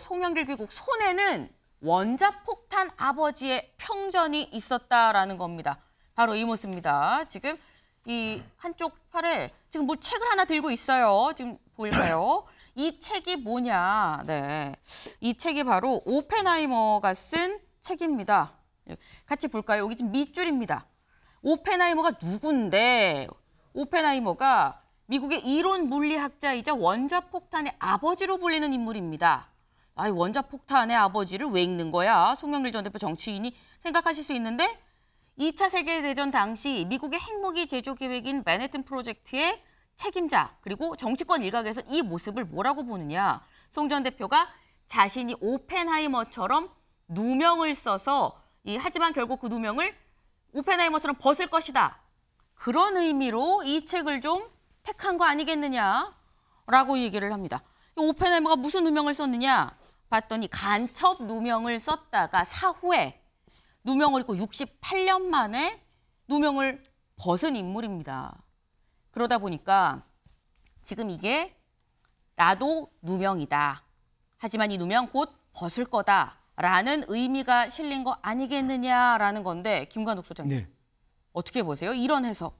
송영길 귀국 손에는 원자폭탄 아버지의 평전이 있었다라는 겁니다. 바로 이 모습입니다. 지금 이 한쪽 팔에 지금 뭐 책을 하나 들고 있어요. 지금 보일까요? 이 책이 뭐냐. 네. 이 책이 바로 오펜하이머가 쓴 책입니다. 예, 같이 볼까요? 여기 지금 밑줄입니다. 오펜하이머가 누군데? 오펜하이머가 미국의 이론 물리학자이자 원자폭탄의 아버지로 불리는 인물입니다. 아이 원자폭탄의 아버지를 왜 읽는 거야? 송영길 전 대표 정치인이 생각하실 수 있는데 2차 세계대전 당시 미국의 핵무기 제조 계획인 맨해튼 프로젝트의 책임자 그리고 정치권 일각에서 이 모습을 뭐라고 보느냐. 송 전 대표가 자신이 오펜하이머처럼 누명을 써서 이, 하지만 결국 그 누명을 오펜하이머처럼 벗을 것이다. 그런 의미로 이 책을 좀 택한 거 아니겠느냐라고 얘기를 합니다. 오펜하이머가 무슨 누명을 썼느냐. 봤더니 간첩 누명을 썼다가 사후에 누명을 입고 68년 만에 누명을 벗은 인물입니다. 그러다 보니까 지금 이게 나도 누명이다. 하지만 이 누명 곧 벗을 거다라는 의미가 실린 거 아니겠느냐라는 건데 김관욱 소장님 네. 어떻게 보세요? 이런 해석.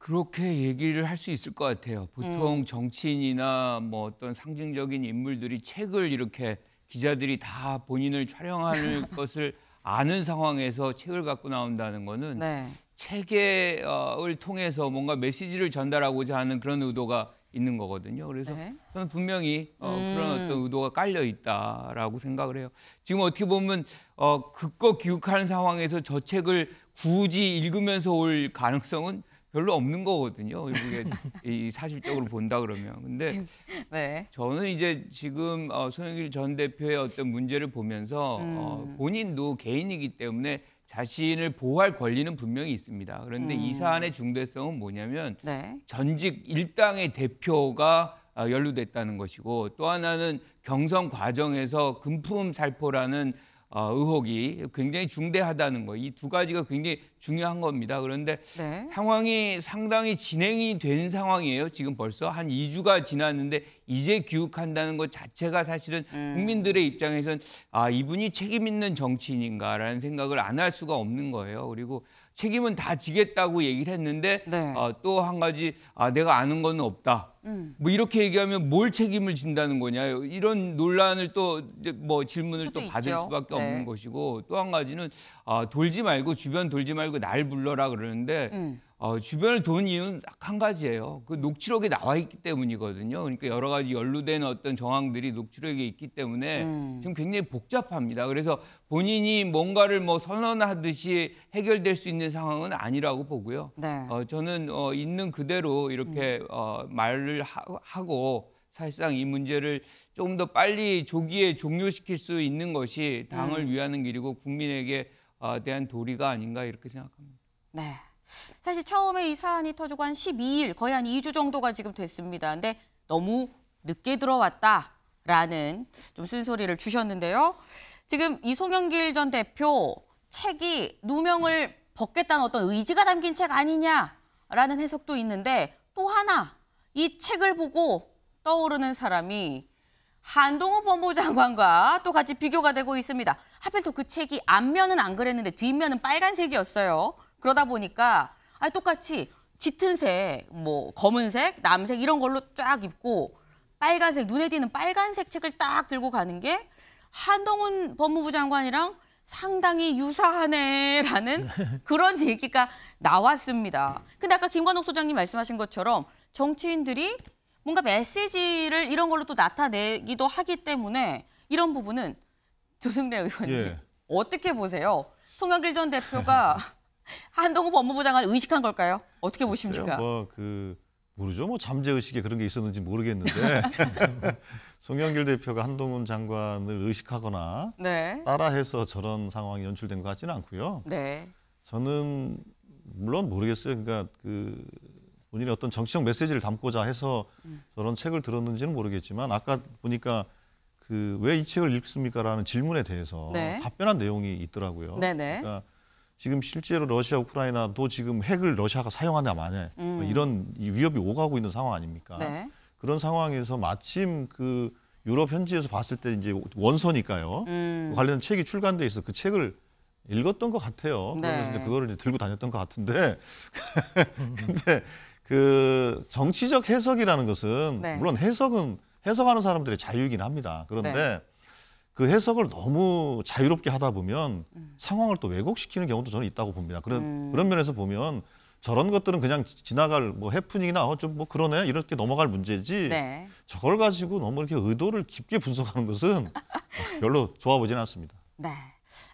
그렇게 얘기를 할 수 있을 것 같아요. 보통 음. 정치인이나 뭐 어떤 상징적인 인물들이 책을 이렇게 기자들이 다 본인을 촬영할 것을 아는 상황에서 책을 갖고 나온다는 거는 네. 책을 어, 통해서 뭔가 메시지를 전달하고자 하는 그런 의도가 있는 거거든요. 그래서 네. 저는 분명히 어, 음. 그런 어떤 의도가 깔려 있다라고 생각을 해요. 지금 어떻게 보면 어, 극거 기욱하는 상황에서 저 책을 굳이 읽으면서 올 가능성은 별로 없는 거거든요. 이게 이 사실적으로 본다 그러면. 근데 네. 저는 이제 지금 어, 손영길 전 대표의 어떤 문제를 보면서 어, 음. 어, 본인도 개인이기 때문에 자신을 보호할 권리는 분명히 있습니다. 그런데 음. 이 사안의 중대성은 뭐냐면 네. 전직 일당의 대표가 아, 연루됐다는 것이고 또 하나는 경선 과정에서 금품 살포라는 어, 의혹이 굉장히 중대하다는 거. 이 두 가지가 굉장히 중요한 겁니다. 그런데 네. 상황이 상당히 진행이 된 상황이에요. 지금 벌써 한 2주가 지났는데 이제 귀국한다는 것 자체가 사실은 음. 국민들의 입장에선 아, 이분이 책임 있는 정치인인가라는 생각을 안 할 수가 없는 거예요. 그리고 책임은 다 지겠다고 얘기를 했는데 네. 어, 또한 가지 아 내가 아는 건 없다. 음. 뭐 이렇게 얘기하면 뭘 책임을 진다는 거냐 이런 논란을 또 뭐 질문을 또 받을 있죠. 수밖에 네. 없는 것이고 또 한 가지는 아 돌지 말고 주변 돌지 말고 날 불러라 그러는데. 음. 어, 주변을 돈 이유는 딱 한 가지예요. 그 녹취록에 나와 있기 때문이거든요. 그러니까 여러 가지 연루된 어떤 정황들이 녹취록에 있기 때문에 음. 지금 굉장히 복잡합니다. 그래서 본인이 뭔가를 뭐 선언하듯이 해결될 수 있는 상황은 아니라고 보고요. 네. 어, 저는 어, 있는 그대로 이렇게 음. 어, 말을 하, 하고 사실상 이 문제를 조금 더 빨리 조기에 종료시킬 수 있는 것이 당을 음. 위하는 길이고 국민에게 어, 대한 도리가 아닌가 이렇게 생각합니다. 네. 사실 처음에 이 사안이 터지고 한 12일, 거의 한 2주 정도가 지금 됐습니다. 근데 너무 늦게 들어왔다라는 좀 쓴소리를 주셨는데요. 지금 이송영길 전 대표 책이 누명을 벗겠다는 어떤 의지가 담긴 책 아니냐라는 해석도 있는데 또 하나 이 책을 보고 떠오르는 사람이 한동훈 법무 장관과 또 같이 비교가 되고 있습니다. 하필 또 그 책이 앞면은 안 그랬는데 뒷면은 빨간색이었어요. 그러다 보니까 아 똑같이 짙은색, 뭐 검은색, 남색 이런 걸로 쫙 입고 빨간색 눈에 띄는 빨간색 책을 딱 들고 가는 게 한동훈 법무부 장관이랑 상당히 유사하네라는 그런 얘기가 나왔습니다. 근데 아까 김관옥 소장님 말씀하신 것처럼 정치인들이 뭔가 메시지를 이런 걸로 또 나타내기도 하기 때문에 이런 부분은 조승래 의원님 예. 어떻게 보세요? 송영길 전 대표가 한동훈 법무부 장관 의식한 걸까요? 어떻게 보십니까? 뭐그 모르죠. 뭐 잠재 의식에 그런 게 있었는지 모르겠는데 송영길 대표가 한동훈 장관을 의식하거나 네. 따라해서 저런 상황이 연출된 것 같지는 않고요. 네. 저는 물론 모르겠어요. 그러니까 그 본인의 어떤 정치적 메시지를 담고자 해서 음. 저런 책을 들었는지는 모르겠지만 아까 보니까 그 왜 이 책을 읽습니까라는 질문에 대해서 네. 답변한 내용이 있더라고요. 네네. 네. 그러니까 지금 실제로 러시아 우크라이나도 지금 핵을 러시아가 사용하냐 마냐 뭐 음. 이런 위협이 오가고 있는 상황 아닙니까? 네. 그런 상황에서 마침 그 유럽 현지에서 봤을 때 이제 원서니까요. 음. 관련 책이 출간돼 있어 그 책을 읽었던 것 같아요. 네. 그러서 이제 그거를 이제 들고 다녔던 것 같은데 음. 근데 그 정치적 해석이라는 것은 네. 물론 해석은 해석하는 사람들의 자유이긴 합니다. 그런데 네. 그 해석을 너무 자유롭게 하다 보면 음. 상황을 또 왜곡시키는 경우도 저는 있다고 봅니다. 그런 음. 그런 면에서 보면 저런 것들은 그냥 지나갈 뭐 해프닝이나 어좀뭐 그러네 이렇게 넘어갈 문제지 네. 저걸 가지고 너무 이렇게 의도를 깊게 분석하는 것은 별로 좋아 보지는 않습니다. 네.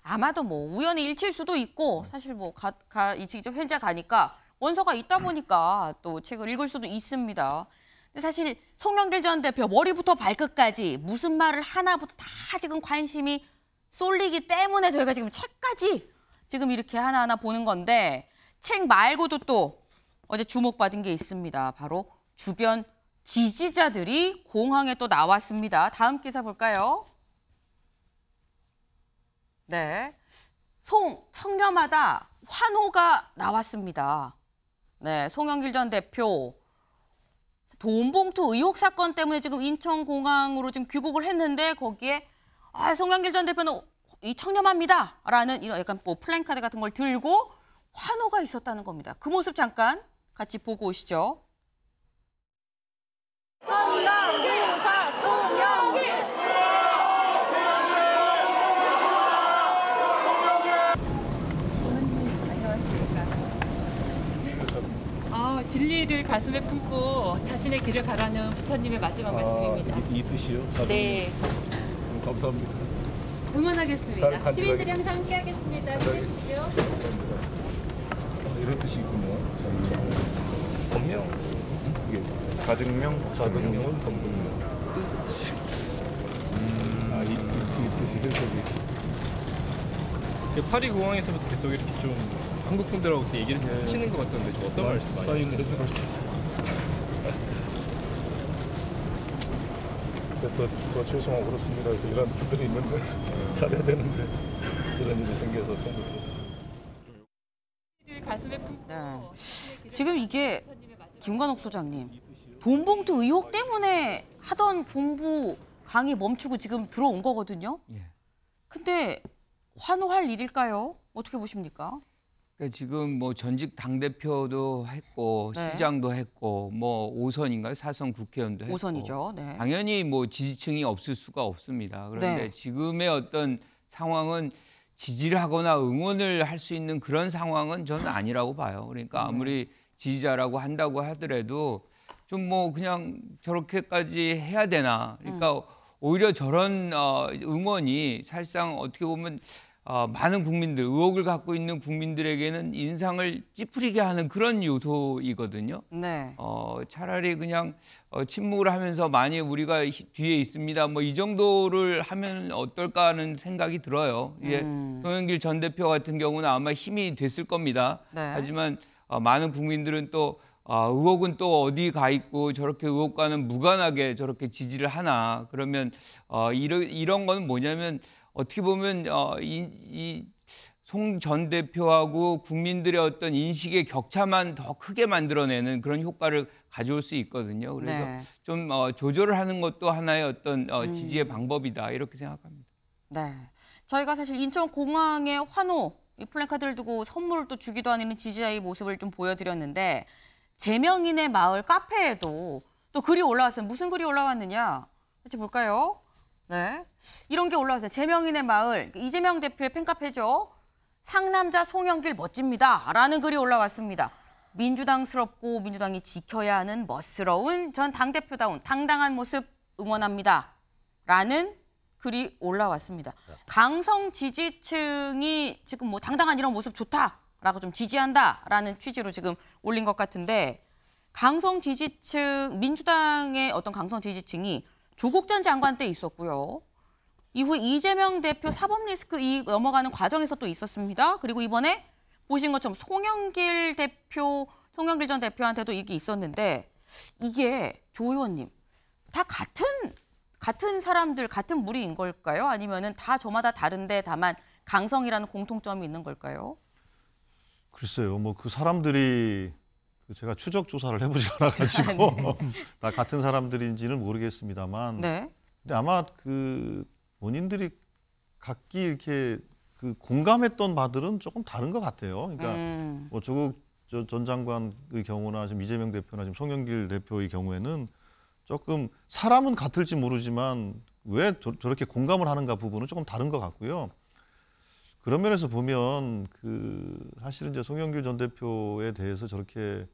아마도 뭐 우연히 일칠 수도 있고 네. 사실 뭐 가이 직접 현장 가니까 원서가 있다 보니까 또 책을 읽을 수도 있습니다. 사실 송영길 전 대표 머리부터 발끝까지 무슨 말을 하나부터 다 지금 관심이 쏠리기 때문에 저희가 지금 책까지 지금 이렇게 하나하나 보는 건데 책 말고도 또 어제 주목받은 게 있습니다. 바로 주변 지지자들이 공항에 또 나왔습니다. 다음 기사 볼까요? 네. 송, 청렴하다 환호가 나왔습니다. 네, 송영길 전 대표 돈봉투 의혹 사건 때문에 지금 인천공항으로 지금 귀국을 했는데 거기에 아, 송영길 전 대표는 이 청렴합니다라는 이런 약간 뭐 플랜카드 같은 걸 들고 환호가 있었다는 겁니다. 그 모습 잠깐 같이 보고 오시죠. 청렴 뜻을 가슴에 품고 자신의 길을 가라는 부처님의 마지막 아, 말씀입니다. 이, 이 뜻이요? 네. 음, 감사합니다. 응원하겠습니다. 시민들이 항상 함께 하겠습니다. 힘내 십시오 아, 이런 뜻이 군요 법명. 가등명, 자등명, 법명. 음, 아, 이, 이, 이 뜻이 해석 그 파리 공항에서부터 계속 이렇게 좀 한국 분들하고 이렇게 얘기를 네. 하시는 것 같던데 좀 어떤 말씀 사인을 해드수 있어. 더, 더죄송하 그렇습니다. 그래서 이런 분들이 있는데 음. 잘해야 되는데 이런 일이 생겨서 생겼어요. 가 네. 그 지금 이게 김관옥 소장님 돈봉투 의혹 때문에 하던 공부 강의 멈추고 지금 들어온 거거든요. 예. 근데 환호할 일일까요? 어떻게 보십니까? 그러니까 지금 뭐 전직 당 대표도 했고 네. 시장도 했고 뭐오선인가요사선 국회의원도 했고 5선이죠. 네. 당연히 뭐 지지층이 없을 수가 없습니다. 그런데 네. 지금의 어떤 상황은 지지를 하거나 응원을 할 수 있는 그런 상황은 저는 아니라고 봐요. 그러니까 네. 아무리 지지자라고 한다고 하더라도 좀 뭐 그냥 저렇게까지 해야 되나. 그러니까 음. 오히려 저런 어, 응원이 사실상 어떻게 보면 어, 많은 국민들 의혹을 갖고 있는 국민들에게는 인상을 찌푸리게 하는 그런 요소이거든요. 네. 어, 차라리 그냥 어, 침묵을 하면서 많이 우리가 뒤에 있습니다. 뭐 이 정도를 하면 어떨까 하는 생각이 들어요. 이제 예, 음. 송영길 전 대표 같은 경우는 아마 힘이 됐을 겁니다. 네. 하지만 어, 많은 국민들은 또 어, 의혹은 또 어디 가 있고 저렇게 의혹과는 무관하게 저렇게 지지를 하나 그러면 어, 이러, 이런 건 뭐냐면 어떻게 보면 어, 이, 송 전 대표하고 국민들의 어떤 인식의 격차만 더 크게 만들어내는 그런 효과를 가져올 수 있거든요. 그래서 네. 좀 어, 조절을 하는 것도 하나의 어떤 어, 음. 지지의 음. 방법이다 이렇게 생각합니다. 네, 저희가 사실 인천 공항에 환호 이 플랜카드를 두고 선물을 또 주기도 하는 지지자의 모습을 좀 보여드렸는데 제명인의 마을 카페에도 또 글이 올라왔어요. 무슨 글이 올라왔느냐 같이 볼까요? 네. 이런 게 올라왔어요. 재명인의 마을. 그 이재명 대표의 팬카페죠. 상남자 송영길 멋집니다. 라는 글이 올라왔습니다. 민주당스럽고 민주당이 지켜야 하는 멋스러운 전 당대표다운 당당한 모습 응원합니다. 라는 글이 올라왔습니다. 네. 강성 지지층이 지금 뭐 당당한 이런 모습 좋다라고 좀 지지한다라는 취지로 지금 올린 것 같은데 강성 지지층 민주당의 어떤 강성 지지층이 조국 전 장관 때 있었고요. 이후 이재명 대표 사법 리스크 이 넘어가는 과정에서 또 있었습니다. 그리고 이번에 보신 것처럼 송영길 대표, 송영길 전 대표한테도 이게 있었는데 이게 조 의원님 다 같은 같은 사람들 같은 무리인 걸까요? 아니면은 다 저마다 다른데 다만 강성이라는 공통점이 있는 걸까요? 글쎄요, 뭐 그 사람들이 제가 추적 조사를 해보지 않아가지고 아, 네. 다 같은 사람들인지는 모르겠습니다만, 네. 근데 아마 그 본인들이 각기 이렇게 그 공감했던 바들은 조금 다른 것 같아요. 그러니까 음. 뭐 조국 전 장관의 경우나 지금 이재명 대표나 지금 송영길 대표의 경우에는 조금 사람은 같을지 모르지만 왜 저, 렇게 공감을 하는가 부분은 조금 다른 것 같고요. 그런 면에서 보면 그 사실은 이제 송영길 전 대표에 대해서 저렇게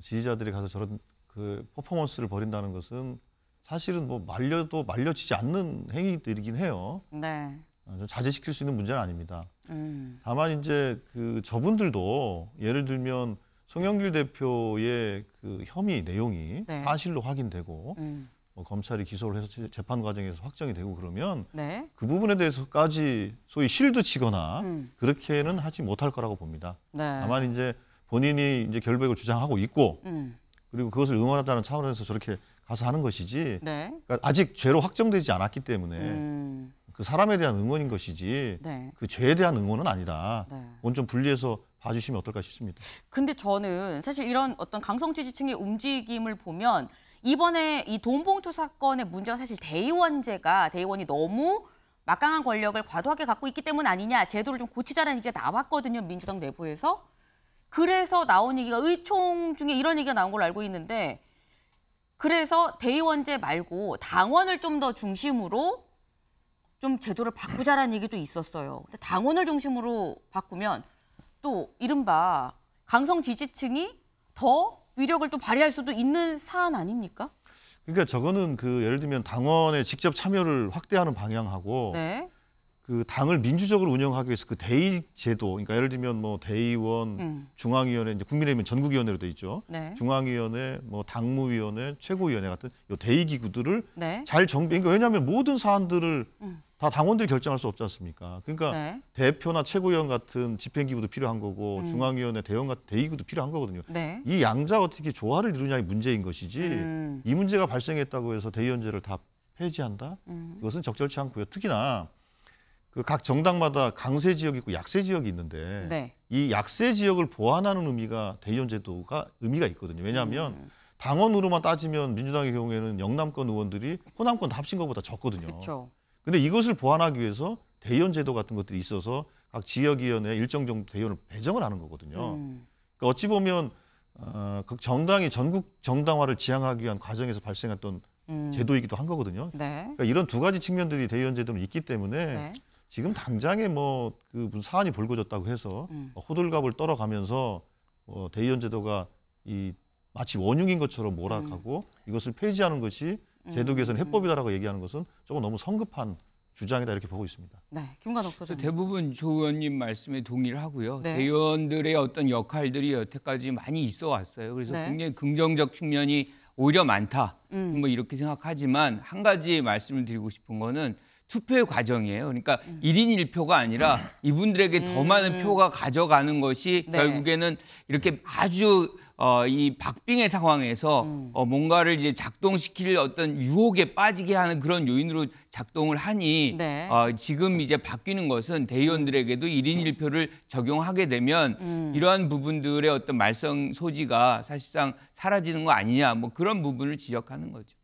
지지자들이 가서 저런 그 퍼포먼스를 벌인다는 것은 사실은 뭐 말려도 말려지지 않는 행위들이긴 해요. 네. 아, 자제시킬 수 있는 문제는 아닙니다. 음. 다만 이제 그 저분들도 예를 들면 송영길 대표의 그 혐의 내용이 네. 사실로 확인되고 음. 뭐 검찰이 기소를 해서 재판 과정에서 확정이 되고 그러면 네. 그 부분에 대해서까지 소위 실드 치거나 음. 그렇게는 하지 못할 거라고 봅니다. 네. 다만 이제 본인이 이제 결백을 주장하고 있고 음. 그리고 그것을 응원한다는 차원에서 저렇게 가서 하는 것이지 네. 그러니까 아직 죄로 확정되지 않았기 때문에 음. 그 사람에 대한 응원인 것이지 네. 그 죄에 대한 응원은 아니다. 네. 그좀 분리해서 봐주시면 어떨까 싶습니다. 근데 저는 사실 이런 어떤 강성 지지층의 움직임을 보면 이번에 이 돈봉투 사건의 문제가 사실 대의원제가 대의원이 너무 막강한 권력을 과도하게 갖고 있기 때문 아니냐 제도를 좀 고치자라는 얘기가 나왔거든요 민주당 내부에서 그래서 나온 얘기가 의총 중에 이런 얘기가 나온 걸로 알고 있는데 그래서 대의원제 말고 당원을 좀 더 중심으로 좀 제도를 바꾸자라는 얘기도 있었어요. 근데 당원을 중심으로 바꾸면 또 이른바 강성 지지층이 더 위력을 또 발휘할 수도 있는 사안 아닙니까? 그러니까 저거는 그 예를 들면 당원의 직접 참여를 확대하는 방향하고 네. 그 당을 민주적으로 운영하기 위해서 그 대의 제도, 그러니까 예를 들면 뭐 대의원, 음. 중앙위원회, 이제 국민의힘은 전국위원회로 돼 있죠. 네. 중앙위원회, 뭐 당무위원회, 최고위원회 같은 요 대의 기구들을 네. 잘 정비. 그러니까 왜냐하면 모든 사안들을 음. 다 당원들이 결정할 수 없지 않습니까? 그러니까 네. 대표나 최고위원 같은 집행기구도 필요한 거고 음. 중앙위원회 대원 같은 대의구도 필요한 거거든요. 네. 이 양자 어떻게 조화를 이루냐의 문제인 것이지 음. 이 문제가 발생했다고 해서 대의원제를 다 폐지한다? 음. 이것은 적절치 않고요. 특히나 그각 정당마다 강세 지역이 있고 약세 지역이 있는데 네. 이 약세 지역을 보완하는 의미가 대의원 제도가 의미가 있거든요. 왜냐하면 음. 당원으로만 따지면 민주당의 경우에는 영남권 의원들이 호남권 합친 것보다 적거든요. 그렇 근데 이것을 보완하기 위해서 대의원 제도 같은 것들이 있어서 각 지역위원회 일정 정도 대의원을 배정을 하는 거거든요. 음. 그러니까 어찌 보면 어, 그 정당이 전국 정당화를 지향하기 위한 과정에서 발생했던 음. 제도이기도 한 거거든요. 네. 그러니까 이런 두 가지 측면들이 대의원 제도는 있기 때문에 네. 지금 당장에 뭐그 무슨 사안이 불거졌다고 해서 음. 뭐 호들갑을 떨어가면서 어, 뭐 대의원 제도가 이 마치 원흉인 것처럼 몰아가고 음. 이것을 폐지하는 것이 음. 제도 개선 음. 해법이다라고 얘기하는 것은 조금 너무 성급한 주장이다 이렇게 보고 있습니다. 네, 김관옥 소장 대부분 조 의원님 말씀에 동의를 하고요. 네. 대의원들의 어떤 역할들이 여태까지 많이 있어 왔어요. 그래서 네. 굉장히 긍정적 측면이 오히려 많다. 음. 뭐 이렇게 생각하지만 한 가지 말씀을 드리고 싶은 거는 투표 의 과정이에요. 그러니까 음. 1인 1표가 아니라 이분들에게 더 음. 많은 표가 가져가는 것이 네. 결국에는 이렇게 아주 어, 이 박빙의 상황에서 음. 어, 뭔가를 이제 작동시킬 어떤 유혹에 빠지게 하는 그런 요인으로 작동을 하니 네. 어, 지금 이제 바뀌는 것은 대의원들에게도 음. 일인일표를 적용하게 되면 음. 이러한 부분들의 어떤 말썽 소지가 사실상 사라지는 거 아니냐 뭐 그런 부분을 지적하는 거죠.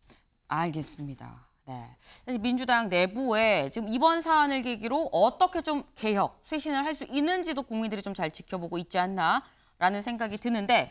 알겠습니다. 네. 사실 민주당 내부에 지금 이번 사안을 계기로 어떻게 좀 개혁, 쇄신을 할 수 있는지도 국민들이 좀 잘 지켜보고 있지 않나라는 생각이 드는데